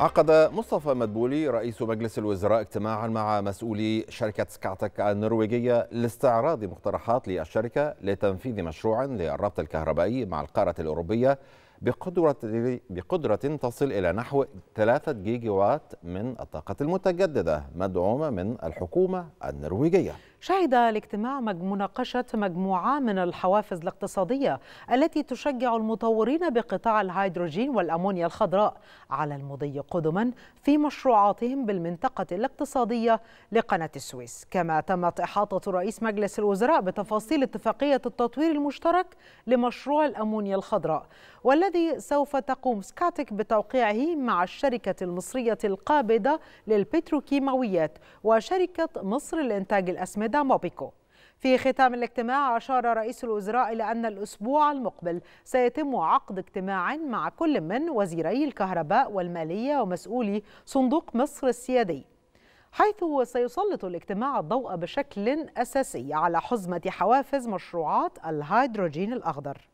عقد مصطفى مدبولي رئيس مجلس الوزراء اجتماعا مع مسؤولي شركة سكاتك النرويجية لاستعراض مقترحات للشركة لتنفيذ مشروع للربط الكهربائي مع القارة الأوروبية بقدرة, بقدرة تصل إلى نحو 3 جيجاوات من الطاقة المتجددة مدعومة من الحكومة النرويجية شهد الاجتماع مناقشة مجموعة من الحوافز الاقتصادية التي تشجع المطورين بقطاع الهيدروجين والأمونيا الخضراء على المضي قدما في مشروعاتهم بالمنطقة الاقتصادية لقناة السويس كما تمت إحاطة رئيس مجلس الوزراء بتفاصيل اتفاقية التطوير المشترك لمشروع الأمونيا الخضراء والذي سوف تقوم سكاتك بتوقيعه مع الشركة المصرية القابضة للبتروكيماويات وشركة مصر لإنتاج الأسمدة منتدى موبيكو في ختام الاجتماع أشار رئيس الوزراء إلى أن الأسبوع المقبل سيتم عقد اجتماع مع كل من وزيري الكهرباء والمالية ومسؤولي صندوق مصر السيادي حيث سيسلط الاجتماع الضوء بشكل أساسي على حزمة حوافز مشروعات الهيدروجين الأخضر